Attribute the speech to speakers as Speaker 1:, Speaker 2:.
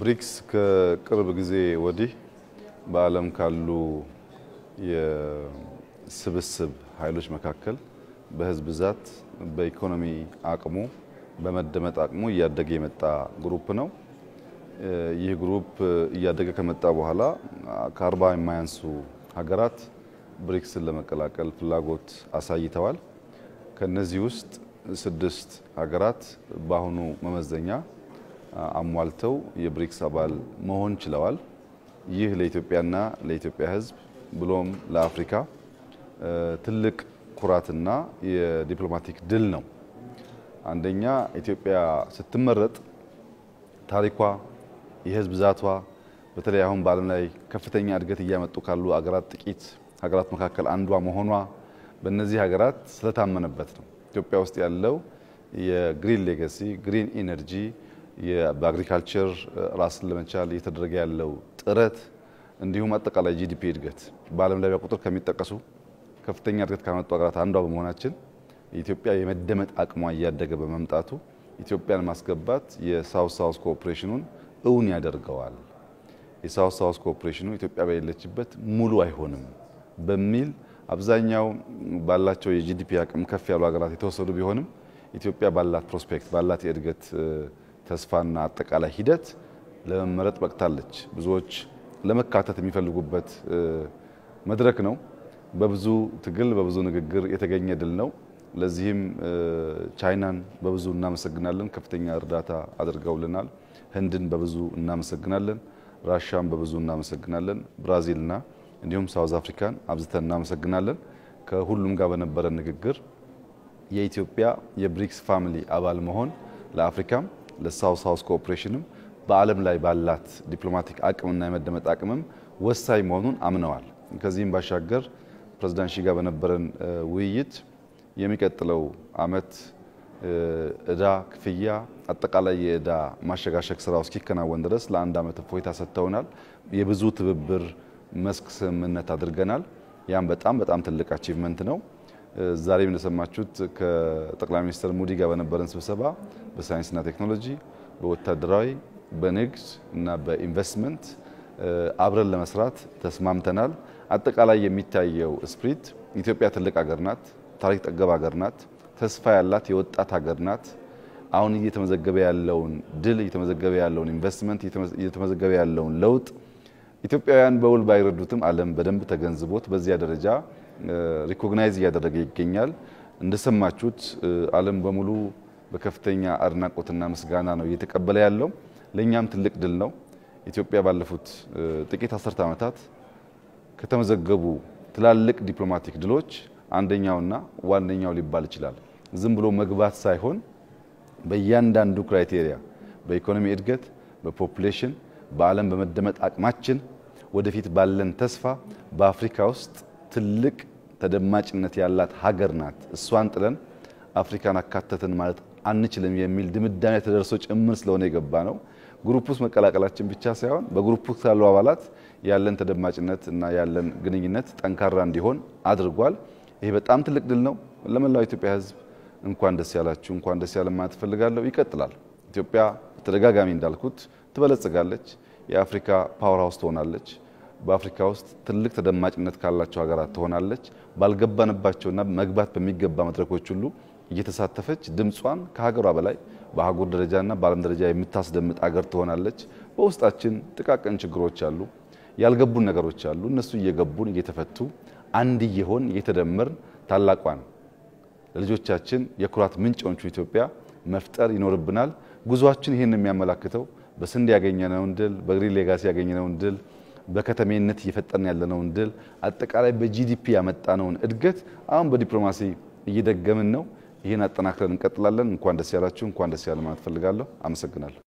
Speaker 1: ብሪክስ ከቅርብ ጊዜ ወዲህ በዓለም ካሉ የስብስብ ኃይሎች መካከል በህዝብ ብዛት፣ በኢኮኖሚ አቅሙ፣ በመደመጥ አቅሙ እያደገ የመጣ ግሩፕ ነው። ይህ ግሩፕ እያደገ ከመጣ በኋላ ከአርባ የማያንሱ ሀገራት ብሪክስን ለመቀላቀል ፍላጎት አሳይተዋል። ከነዚህ ውስጥ ስድስት ሀገራት በአሁኑ መመዘኛ አሟልተው የብሪክስ አባል መሆን ችለዋል። ይህ ለኢትዮጵያና ለኢትዮጵያ ሕዝብ ብሎም ለአፍሪካ ትልቅ ኩራትና የዲፕሎማቲክ ድል ነው። አንደኛ ኢትዮጵያ ስትመረጥ ታሪኳ፣ የህዝብ ብዛቷ በተለይ አሁን በዓለም ላይ ከፍተኛ እድገት እያመጡ ካሉ አገራት ጥቂት ሀገራት መካከል አንዷ መሆኗ በእነዚህ ሀገራት ስለታመነበት ነው። ኢትዮጵያ ውስጥ ያለው የግሪን ሌገሲ ግሪን ኢነርጂ በአግሪካልቸር ራስን ለመቻል እየተደረገ ያለው ጥረት እንዲሁም አጠቃላይ ጂዲፒ እድገት በዓለም ላይ ቁጥር ከሚጠቀሱ ከፍተኛ እድገት ካመጡ ሀገራት አንዷ በመሆናችን ኢትዮጵያ የመደመጥ አቅሟ እያደገ በመምጣቱ ኢትዮጵያን ማስገባት የሳውስ ሳውስ ኮኦፕሬሽኑን እውን ያደርገዋል። የሳውስ ሳውስ ኮኦፕሬሽኑ ኢትዮጵያ በሌለችበት ሙሉ አይሆንም በሚል አብዛኛው ባላቸው የጂዲፒ አቅም ከፍ ያሉ ሀገራት የተወሰዱ ቢሆንም ኢትዮጵያ ባላት ፕሮስፔክት ባላት የእድገት ተስፋና አጠቃላይ ሂደት ለመመረጥ በቅታለች። ብዙዎች ለመካተት የሚፈልጉበት መድረክ ነው። በብዙ ትግል በብዙ ንግግር የተገኘ ድል ነው። ለዚህም ቻይናን በብዙ እናመሰግናለን። ከፍተኛ እርዳታ አድርገውልናል። ህንድን በብዙ እናመሰግናለን። ራሻን በብዙ እናመሰግናለን። ብራዚልና እንዲሁም ሳውዝ አፍሪካን አብዝተን እናመሰግናለን። ከሁሉም ጋር በነበረ ንግግር የኢትዮጵያ የብሪክስ ፋሚሊ አባል መሆን ለአፍሪካም ለሳውስ ሀውስ ኮኦፕሬሽንም በዓለም ላይ ባላት ዲፕሎማቲክ አቅምና የመደመጥ አቅምም ወሳኝ መሆኑን አምነዋል። ከዚህም ባሻገር ፕሬዚዳንት ሺ ጋር በነበረን ውይይት የሚቀጥለው ዓመት እዳ ክፍያ አጠቃላይ የእዳ ማሸጋሸግ ስራው እስኪከናወን ድረስ ለአንድ ዓመት እፎይታ ሰጥተውናል። የብዙ ትብብር መስክ ስምምነት አድርገናል። ያም በጣም በጣም ትልቅ አቺቭመንት ነው። ዛሬም እንደሰማችሁት ከጠቅላይ ሚኒስትር ሙዲ ጋር በነበረን ስብሰባ በሳይንስና ቴክኖሎጂ፣ በወታደራዊ፣ በንግድ እና በኢንቨስትመንት አብረን ለመስራት ተስማምተናል። አጠቃላይ የሚታየው ስፕሪት ኢትዮጵያ ትልቅ ሀገር ናት፣ ታሪክ ጠገብ ሀገር ናት፣ ተስፋ ያላት የወጣት ሀገር ናት። አሁን እየተመዘገበ ያለውን ድል፣ እየተመዘገበ ያለውን ኢንቨስትመንት፣ እየተመዘገበ ያለውን ለውጥ ኢትዮጵያውያን በውል ባይረዱትም ዓለም በደንብ ተገንዝቦት በዚያ ደረጃ ሪኮግናይዝ እያደረገ ይገኛል። እንደሰማችሁት ዓለም በሙሉ በከፍተኛ አድናቆትና ምስጋና ነው እየተቀበለ ያለው። ለእኛም ትልቅ ድል ነው። ኢትዮጵያ ባለፉት ጥቂት አስርተ ዓመታት ከተመዘገቡ ትላልቅ ዲፕሎማቲክ ድሎች አንደኛውና ዋነኛው ሊባል ይችላል። ዝም ብሎ መግባት ሳይሆን በእያንዳንዱ ክራይቴሪያ በኢኮኖሚ እድገት፣ በፖፕሌሽን፣ በዓለም በመደመጥ አቅማችን፣ ወደፊት ባለን ተስፋ በአፍሪካ ውስጥ ትልቅ ተደማጭነት ያላት ሀገር ናት። እሷን ጥለን አፍሪካን አካተትን ማለት አንችልም የሚል ድምዳሜ ተደርሶ ጭምር ስለሆነ የገባ ነው። ግሩፕ ውስጥ መቀላቀላችን ብቻ ሳይሆን በግሩፕ ውስጥ ያሉ አባላት ያለን ተደማጭነት እና ያለን ግንኙነት ጠንካራ እንዲሆን አድርጓል። ይሄ በጣም ትልቅ ድል ነው። ለመላው ኢትዮጵያ ሕዝብ እንኳን ደስ ያላችሁ፣ እንኳን ደስ ያለ ማለት እፈልጋለሁ። ይቀጥላል። ኢትዮጵያ በተደጋጋሚ እንዳልኩት ትበለጽጋለች። የአፍሪካ ፓወር ሃውስ ትሆናለች። በአፍሪካ ውስጥ ትልቅ ተደማጭነት ካላቸው ሀገራት ትሆናለች። ባልገባንባቸውና መግባት በሚገባ መድረኮች ሁሉ እየተሳተፈች ድምጿን ከሀገሯ በላይ በአህጉር ደረጃና በዓለም ደረጃ የምታስደምጥ ሀገር ትሆናለች። በውስጣችን ጥቃቅን ችግሮች አሉ፣ ያልገቡን ነገሮች አሉ። እነሱ እየገቡን እየተፈቱ አንድ እየሆን እየተደመርን ታላቋን ለልጆቻችን የኩራት ምንጮቹ ኢትዮጵያ መፍጠር ይኖርብናል። ጉዟችን ይህን የሚያመላክተው በስንዴ ያገኘነውን ድል፣ በግሪን ሌጋሲ ያገኘነውን ድል በከተሜነት እየፈጠርን ያለነውን ድል አጠቃላይ በጂዲፒ ያመጣነውን እድገት አሁን በዲፕሎማሲ እየደገምን ነው። ይህን አጠናክረን እንቀጥላለን። እንኳን ደስ ያላችሁ፣ እንኳን ደስ ያለ ማለት ፈልጋለሁ። አመሰግናለሁ።